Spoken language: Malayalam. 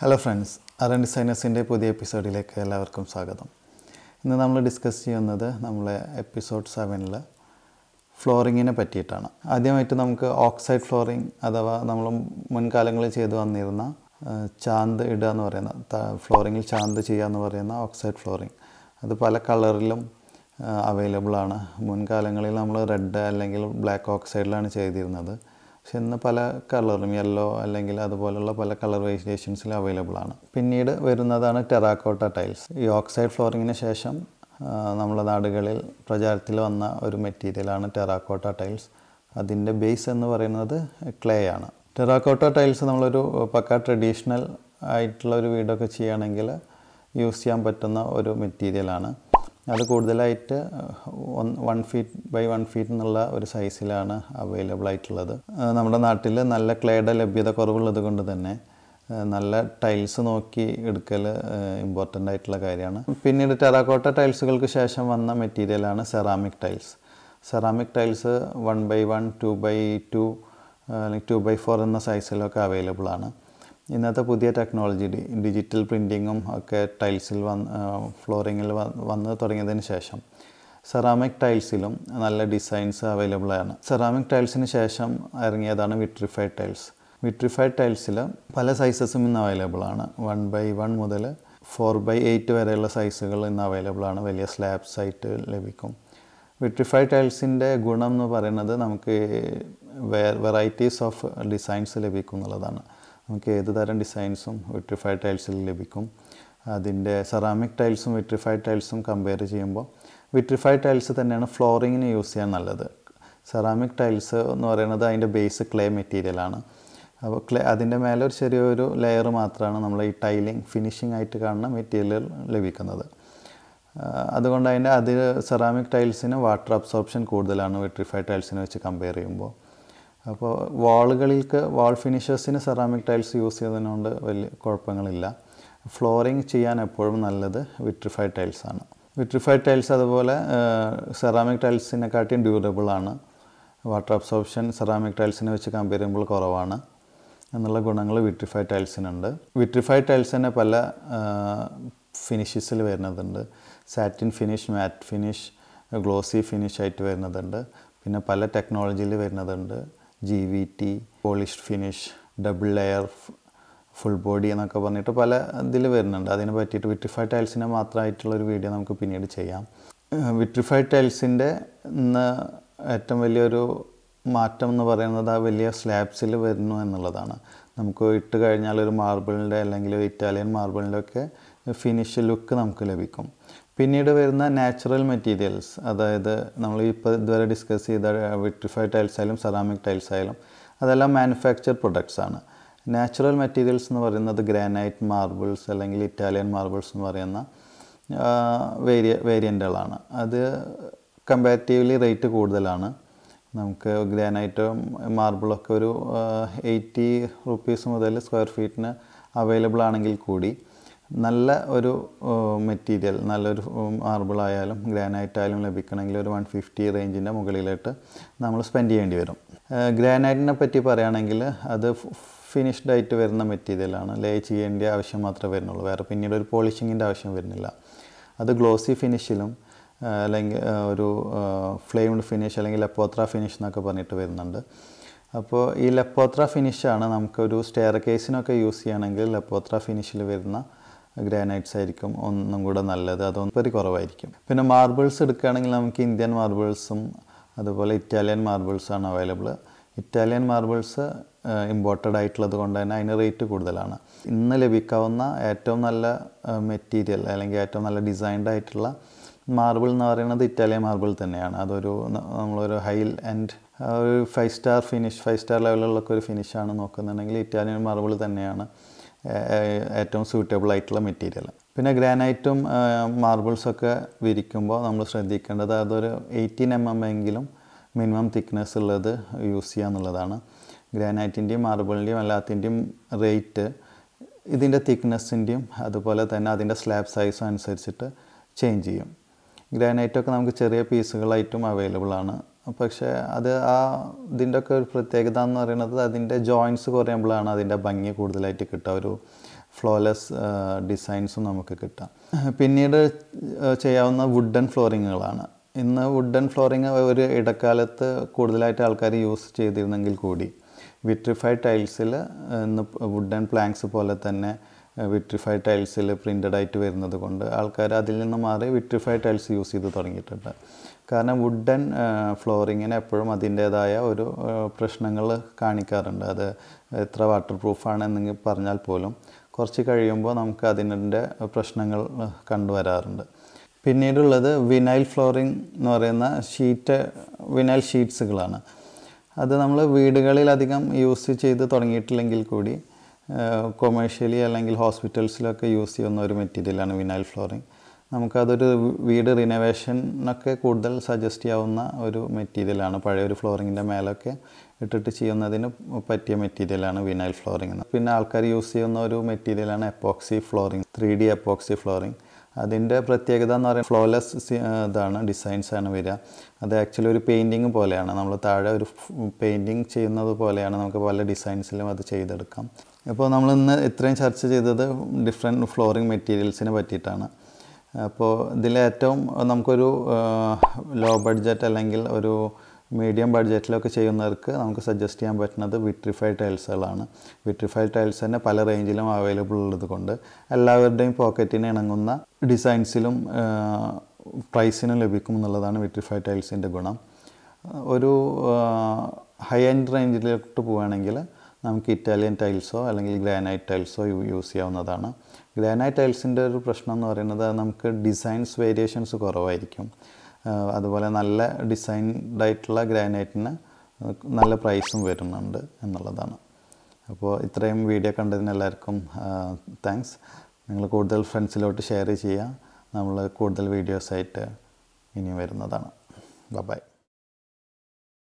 ഹലോ ഫ്രണ്ട്സ് അറൻ ഡിസൈനേഴ്സിൻ്റെ പുതിയ എപ്പിസോഡിലേക്ക് എല്ലാവർക്കും സ്വാഗതം ഇന്ന് നമ്മൾ ഡിസ്കസ് ചെയ്യുന്നത് നമ്മളെ എപ്പിസോഡ് സെവനിൽ ഫ്ലോറിങ്ങിനെ പറ്റിയിട്ടാണ് ആദ്യമായിട്ട് നമുക്ക് ഓക്സൈഡ് ഫ്ലോറിങ് അഥവാ നമ്മൾ മുൻകാലങ്ങളിൽ ചെയ്തു വന്നിരുന്ന ചാന്ത് ഇടുക എന്ന് പറയുന്ന ഫ്ലോറിങ്ങിൽ ചാന്ത് ചെയ്യുക എന്ന് പറയുന്ന ഓക്സൈഡ് ഫ്ലോറിങ് അത് പല കളറിലും അവൈലബിളാണ് ആണ് മുൻകാലങ്ങളിൽ നമ്മൾ റെഡ് അല്ലെങ്കിൽ ബ്ലാക്ക് ഓക്സൈഡിലാണ് ചെയ്തിരുന്നത് പക്ഷെ ഇന്ന് പല കളറും യെല്ലോ അല്ലെങ്കിൽ അതുപോലുള്ള പല കളർ വേരിയേഷൻസിൽ അവൈലബിൾ ആണ് പിന്നീട് വരുന്നതാണ് ടെറാക്കോട്ട ടൈൽസ് ഈ ഓക്സൈഡ് ഫ്ലോറിങ്ങിന് ശേഷം നമ്മുടെ നാടുകളിൽ പ്രചാരത്തിൽ വന്ന ഒരു മെറ്റീരിയലാണ് ടെറാക്കോട്ട ടൈൽസ് അതിൻ്റെ ബേസ് എന്ന് പറയുന്നത് ക്ലേ ആണ് ടെറാക്കോട്ട ടൈൽസ് നമ്മളൊരു പക്ക ട്രഡീഷണൽ ആയിട്ടുള്ള ഒരു വീടൊക്കെ ചെയ്യുകയാണെങ്കിൽ യൂസ് ചെയ്യാൻ പറ്റുന്ന ഒരു മെറ്റീരിയലാണ് അത് കൂടുതലായിട്ട് one feet by one feet എന്നുള്ള ഒരു സൈസിലാണ് അവൈലബിൾ ആയിട്ടുള്ളത് നമ്മുടെ നാട്ടിൽ നല്ല ക്ലേയുടെ ലഭ്യത കുറവുള്ളത് കൊണ്ട് തന്നെ നല്ല ടൈൽസ് നോക്കി എടുക്കൽ ഇമ്പോർട്ടൻ്റ് ആയിട്ടുള്ള കാര്യമാണ് പിന്നീട് ടെറാക്കോട്ട ടൈൽസുകൾക്ക് ശേഷം വന്ന മെറ്റീരിയലാണ് ceramic tiles ceramic tiles one by one two by two അല്ലെങ്കിൽ ടു ബൈ ഫോർ എന്ന സൈസിലൊക്കെ അവൈലബിൾ ആണ് ഇന്നത്തെ പുതിയ ടെക്നോളജി ഡിജിറ്റൽ പ്രിൻറ്റിങ്ങും ഒക്കെ ടൈൽസിൽ വന്ന് ഫ്ലോറിങ്ങിൽ വന്ന് തുടങ്ങിയതിന് ശേഷം സെറാമിക് ടൈൽസിലും നല്ല ഡിസൈൻസ് അവൈലബിൾ ആണ് സെറാമിക് ടൈൽസിന് ശേഷം ഇറങ്ങിയതാണ് വിട്രിഫൈഡ് ടൈൽസ് വിട്രിഫൈഡ് ടൈൽസിൽ പല സൈസസും ഇന്ന് അവൈലബിൾ ആണ് വൺ ബൈ വൺ മുതൽ ഫോർ ബൈ എയ്റ്റ് വരെയുള്ള സൈസുകൾ ഇന്ന് അവൈലബിൾ ആണ് വലിയ സ്ലാബ്സ് ആയിട്ട് ലഭിക്കും വിട്രിഫൈഡ് ടൈൽസിൻ്റെ ഗുണം എന്ന് പറയുന്നത് നമുക്ക് വെറൈറ്റീസ് ഓഫ് ഡിസൈൻസ് ലഭിക്കും എന്നുള്ളതാണ് നമുക്ക് ഏത് തരം ഡിസൈൻസും വിട്രിഫൈഡ് ടൈൽസിൽ ലഭിക്കും അതിൻ്റെ സെറാമിക് ടൈൽസും വിട്രിഫൈഡ് ടൈൽസും കമ്പയർ ചെയ്യുമ്പോൾ വിട്രിഫൈഡ് ടൈൽസ് തന്നെയാണ് ഫ്ലോറിങ്ങിന് യൂസ് ചെയ്യാൻ നല്ലത് സെറാമിക് ടൈൽസ് എന്ന് പറയുന്നത് അതിൻ്റെ ബേസ് ക്ലേ മെറ്റീരിയലാണ് അപ്പോൾ ക്ലേ അതിൻ്റെ മേലെ ഒരു ചെറിയൊരു ലെയർ മാത്രമാണ് നമ്മൾ ഈ ടൈലിങ് ഫിനിഷിംഗ് ആയിട്ട് കാണുന്ന മെറ്റീരിയൽ ലഭിക്കുന്നത് അതുകൊണ്ട് അതിൻ്റെ അതിൽ സെറാമിക് ടൈൽസിന് വാട്ടർ അബ്സോർപ്ഷൻ കൂടുതലാണ് വിട്രിഫൈഡ് ടൈൽസിനെ വെച്ച് കമ്പയർ ചെയ്യുമ്പോൾ അപ്പോൾ വാളുകളിൽക്ക് വാൾ ഫിനിഷേഴ്സിന് സെറാമിക് ടൈൽസ് യൂസ് ചെയ്തതിനോണ്ട് വലിയ കുഴപ്പങ്ങളില്ല ഫ്ലോറിങ് ചെയ്യാൻ എപ്പോഴും നല്ലത് വിട്രിഫൈഡ് ടൈൽസ് ആണ് വിട്രിഫൈഡ് ടൈൽസ് അതുപോലെ സെറാമിക് ടൈൽസിനെക്കാട്ടിയും ഡ്യൂറബിൾ ആണ് വാട്ടർ അബ്സോർപ്ഷൻ സെറാമിക് ടൈൽസിനെ വെച്ച് കമ്പയർ ചെയ്യുമ്പോൾ കുറവാണ് എന്നുള്ള ഗുണങ്ങൾ വിട്രിഫൈഡ് ടൈൽസിനുണ്ട് വിട്രിഫൈഡ് ടൈൽസ് തന്നെ പല ഫിനിഷസിൽ വരുന്നതുണ്ട് satin finish matte finish glossy finish ആയിട്ട് വരുന്നതുണ്ട് പിന്നെ പല ടെക്നോളജിയിൽ വരുന്നതുണ്ട് G V T polished finish double layer full body എന്നൊക്കെ പറഞ്ഞിട്ട് പല ഇതിൽ വരുന്നുണ്ട് അതിനെ പറ്റിയിട്ട് വിട്രിഫൈഡ് ടൈൽസിൻ്റെ മാത്രമായിട്ടുള്ളൊരു വീഡിയോ നമുക്ക് പിന്നീട് ചെയ്യാം വിട്രിഫൈഡ് ടൈൽസിൻ്റെ ഇന്ന് ഏറ്റവും വലിയൊരു മാറ്റം എന്ന് പറയുന്നത് ആ വലിയ സ്ലാബ്സിൽ വരുന്നു എന്നുള്ളതാണ് നമുക്ക് ഇട്ട് കഴിഞ്ഞാൽ ഒരു മാർബിളിൻ്റെ അല്ലെങ്കിൽ ഇറ്റാലിയൻ മാർബിളിൻ്റെ ഒക്കെ ഫിനിഷ് ലുക്ക് നമുക്ക് ലഭിക്കും പിന്നീട് വരുന്ന നാച്ചുറൽ മെറ്റീരിയൽസ് അതായത് നമ്മൾ ഇപ്പോൾ ഇതുവരെ ഡിസ്കസ് ചെയ്ത വിട്രിഫൈഡ് ടൈൽസ് ആയാലും സെറാമിക് ടൈൽസ് ആയാലും അതെല്ലാം മാനുഫാക്ചർ പ്രൊഡക്ട്സ് ആണ് നാച്ചുറൽ മെറ്റീരിയൽസ് എന്ന് പറയുന്നത് ഗ്രാനൈറ്റ് മാർബിൾസ് അല്ലെങ്കിൽ ഇറ്റാലിയൻ മാർബിൾസ് എന്ന് പറയുന്ന വേരിയ വേരിയൻ്റുകളാണ് അത് കമ്പാരിറ്റീവ്ലി റേറ്റ് കൂടുതലാണ് നമുക്ക് ഗ്രാനൈറ്റ് മാർബിളൊക്കെ ഒരു എയ്റ്റി റുപ്പീസ് മുതൽ സ്ക്വയർ ഫീറ്റിന് അവൈലബിൾ ആണെങ്കിൽ കൂടി നല്ല ഒരു മെറ്റീരിയൽ നല്ലൊരു മാർബിളായാലും ഗ്രാനൈറ്റ് ആയാലും ലഭിക്കണമെങ്കിൽ ഒരു വൺ ഫിഫ്റ്റി റേഞ്ചിൻ്റെ മുകളിലോട്ട് നമ്മൾ സ്പെൻഡ് ചെയ്യേണ്ടി വരും ഗ്രാനൈറ്റിനെ പറ്റി പറയുകയാണെങ്കിൽ അത് ഫിനിഷ്ഡ് ആയിട്ട് വരുന്ന മെറ്റീരിയലാണ് ലേ ചെയ്യേണ്ട ആവശ്യം മാത്രമേ വരുന്നുള്ളൂ വേറെ പിന്നീട് ഒരു പോളിഷിങ്ങിൻ്റെ ആവശ്യം വരുന്നില്ല അത് ഗ്ലോസി ഫിനിഷിലും അല്ലെങ്കിൽ ഒരു ഫ്ലെയിംഡ് ഫിനിഷ് അല്ലെങ്കിൽ ലപ്പോത്ര ഫിനിഷ് എന്നൊക്കെ പറഞ്ഞിട്ട് വരുന്നുണ്ട് അപ്പോൾ ഈ ലപ്പോത്ര ഫിനിഷാണ് നമുക്കൊരു സ്റ്റെയർ കേസിനൊക്കെ യൂസ് ചെയ്യണമെങ്കിൽ ലപ്പോത്ര ഫിനിഷിൽ വരുന്ന ഗ്രാനൈറ്റ്സ് ആയിരിക്കും ഒന്നും കൂടെ നല്ലത് അതൊന്നും പരി കുറവായിരിക്കും പിന്നെ മാർബിൾസ് എടുക്കുകയാണെങ്കിൽ നമുക്ക് ഇന്ത്യൻ മാർബിൾസും അതുപോലെ ഇറ്റാലിയൻ മാർബിൾസാണ് അവൈലബിൾ ഇറ്റാലിയൻ മാർബിൾസ് ഇമ്പോർട്ടഡ് ആയിട്ടുള്ളത് കൊണ്ട് തന്നെ അതിന് റേറ്റ് കൂടുതലാണ് ഇന്ന് ലഭിക്കാവുന്ന ഏറ്റവും നല്ല മെറ്റീരിയൽ അല്ലെങ്കിൽ ഏറ്റവും നല്ല ഡിസൈൻഡ് ആയിട്ടുള്ള മാർബിൾ എന്ന് പറയുന്നത് ഇറ്റാലിയൻ മാർബിൾ തന്നെയാണ് അതൊരു നമ്മളൊരു ഹൈ ആൻഡ് ഒരു five star finish five star ലെവലിലുള്ള ഒരു ഫിനിഷാണ് നോക്കുന്നുണ്ടെങ്കിൽ ഇറ്റാലിയൻ മാർബിൾ തന്നെയാണ് ഏറ്റവും സൂട്ടബിൾ ആയിട്ടുള്ള മെറ്റീരിയൽ പിന്നെ ഗ്രാനൈറ്റും മാർബിൾസൊക്കെ വിരിക്കുമ്പോൾ നമ്മൾ ശ്രദ്ധിക്കേണ്ടത് അതൊരു എയ്റ്റീൻ എം എം എങ്കിലും മിനിമം തിക്നെസ് ഉള്ളത് യൂസ് ചെയ്യുക എന്നുള്ളതാണ് ഗ്രാനൈറ്റിൻ്റെയും മാർബിളിൻ്റെയും എല്ലാത്തിൻ്റെയും റേറ്റ് ഇതിൻ്റെ തിക്നെസ്സിൻ്റെയും അതുപോലെ തന്നെ അതിൻ്റെ സ്ലാബ് സൈസും അനുസരിച്ചിട്ട് ചേഞ്ച് ചെയ്യും ഗ്രാനൈറ്റൊക്കെ നമുക്ക് ചെറിയ പീസുകളായിട്ടും അവൈലബിൾ ആണ് പക്ഷേ അത് ആ ഇതിൻ്റെ ഒക്കെ ഒരു പ്രത്യേകത എന്ന് പറയുന്നത് അതിൻ്റെ ജോയിൻസ് കുറയുമ്പോഴാണ് അതിൻ്റെ ഭംഗി കൂടുതലായിട്ട് കിട്ടുക ഒരു ഫ്ലോലെസ് ഡിസൈൻസും നമുക്ക് കിട്ടാം പിന്നീട് ചെയ്യാവുന്ന വുഡൻ ഫ്ലോറിങ്ങുകളാണ് ഇന്ന് വുഡൻ ഫ്ലോറിങ് ഒരു ഇടക്കാലത്ത് കൂടുതലായിട്ട് ആൾക്കാർ യൂസ് ചെയ്തിരുന്നെങ്കിൽ കൂടി വിട്രിഫൈഡ് ടൈൽസിൽ ഇന്ന് വുഡൻ പ്ലാങ്ക്സ് പോലെ തന്നെ വിട്രിഫൈഡ് ടൈൽസിൽ പ്രിൻ്റഡ് ആയിട്ട് വരുന്നത് കൊണ്ട് ആൾക്കാർ അതിൽ നിന്ന് മാറി വിട്രിഫൈഡ് ടൈൽസ് യൂസ് ചെയ്ത് തുടങ്ങിയിട്ടുണ്ട് കാരണം വുഡൻ ഫ്ലോറിങ്ങിന് എപ്പോഴും അതിൻ്റേതായ ഒരു പ്രശ്നങ്ങൾ കാണിക്കാറുണ്ട് അത് എത്ര വാട്ടർ പ്രൂഫാണെന്നെങ്കിൽ പറഞ്ഞാൽ പോലും കുറച്ച് കഴിയുമ്പോൾ നമുക്ക് അതിൻ്റെ പ്രശ്നങ്ങൾ കണ്ടുവരാറുണ്ട് പിന്നീടുള്ളത് വിനൈൽ ഫ്ലോറിംഗ് എന്ന് പറയുന്ന ഷീറ്റ് വിനൈൽ ഷീറ്റ്സുകളാണ് അത് നമ്മൾ വീടുകളിലധികം യൂസ് ചെയ്ത് തുടങ്ങിയിട്ടില്ലെങ്കിൽ കൂടി കൊമേഴ്ഷ്യലി അല്ലെങ്കിൽ ഹോസ്പിറ്റൽസിലൊക്കെ യൂസ് ചെയ്യുന്ന ഒരു മെറ്റീരിയലാണ് വിനൈൽ ഫ്ലോറിങ് നമുക്കതൊരു വീട് റിനോവേഷനൊക്കെ കൂടുതൽ സജസ്റ്റ് ചെയ്യാവുന്ന ഒരു മെറ്റീരിയലാണ് പഴയ ഒരു ഫ്ലോറിങ്ങിൻ്റെ മേലൊക്കെ ഇട്ടിട്ട് ചെയ്യുന്നതിന് പറ്റിയ മെറ്റീരിയലാണ് വിനൈൽ ഫ്ലോറിങ് എന്ന് പിന്നെ ആൾക്കാർ യൂസ് ചെയ്യുന്ന ഒരു മെറ്റീരിയലാണ് epoxy flooring three D epoxy flooring അതിൻ്റെ പ്രത്യേകത എന്ന് പറയുന്നത് ഫ്ലോലെസ് ഇതാണ് ഡിസൈൻസ് ആണ് വരിക അത് ആക്ച്വലി ഒരു പെയിൻറ്റിങ് പോലെയാണ് നമ്മൾ താഴെ ഒരു പെയിൻറ്റിങ് ചെയ്യുന്നത് പോലെയാണ് നമുക്ക് പല ഡിസൈൻസിലും അത് ചെയ്തെടുക്കാം അപ്പോൾ നമ്മൾ ഇന്ന് ഇത്രയും ചർച്ച ചെയ്തത് ഡിഫറെൻറ്റ് ഫ്ലോറിംഗ് മെറ്റീരിയൽസിനെ പറ്റിയിട്ടാണ് അപ്പോൾ ഇതിലേറ്റവും നമുക്കൊരു ലോ ബഡ്ജറ്റ് അല്ലെങ്കിൽ ഒരു മീഡിയം ബഡ്ജറ്റിലൊക്കെ ചെയ്യുന്നവർക്ക് നമുക്ക് സജസ്റ്റ് ചെയ്യാൻ പറ്റുന്നത് വിട്രിഫൈഡ് ടൈൽസുകളാണ് വിട്രിഫൈഡ് ടൈൽസ് തന്നെ പല റേഞ്ചിലും അവൈലബിൾ ഉള്ളത് കൊണ്ട് എല്ലാവരുടെയും പോക്കറ്റിന് ഇണങ്ങുന്ന ഡിസൈൻസിലും പ്രൈസിനും ലഭിക്കും എന്നുള്ളതാണ് വിട്രിഫൈഡ് ടൈൽസിൻ്റെ ഗുണം ഒരു ഹൈ എൻഡ് റേഞ്ചിലോട്ട് പോവുകയാണെങ്കിൽ നമുക്ക് ഇറ്റാലിയൻ ടൈൽസോ അല്ലെങ്കിൽ ഗ്രാനൈറ്റ് ടൈൽസോ യൂസ് ചെയ്യാവുന്നതാണ് ഗ്രാനൈറ്റ് ടൈൽസിൻ്റെ ഒരു പ്രശ്നം എന്ന് പറയുന്നത് നമുക്ക് ഡിസൈൻസ് വേരിയേഷൻസ് കുറവായിരിക്കും അതുപോലെ നല്ല ഡിസൈൻഡ് ആയിട്ടുള്ള ഗ്രാനൈറ്റിന് നല്ല പ്രൈസും വരുന്നുണ്ട് എന്നുള്ളതാണ് അപ്പോൾ ഇത്രയും വീഡിയോ കണ്ടതിന് എല്ലാവർക്കും താങ്ക്സ് നിങ്ങൾ കൂടുതൽ ഫ്രണ്ട്സിലോട്ട് ഷെയർ ചെയ്യുക നമ്മൾ കൂടുതൽ വീഡിയോസായിട്ട് ഇനി വരുന്നതാണ് ബൈ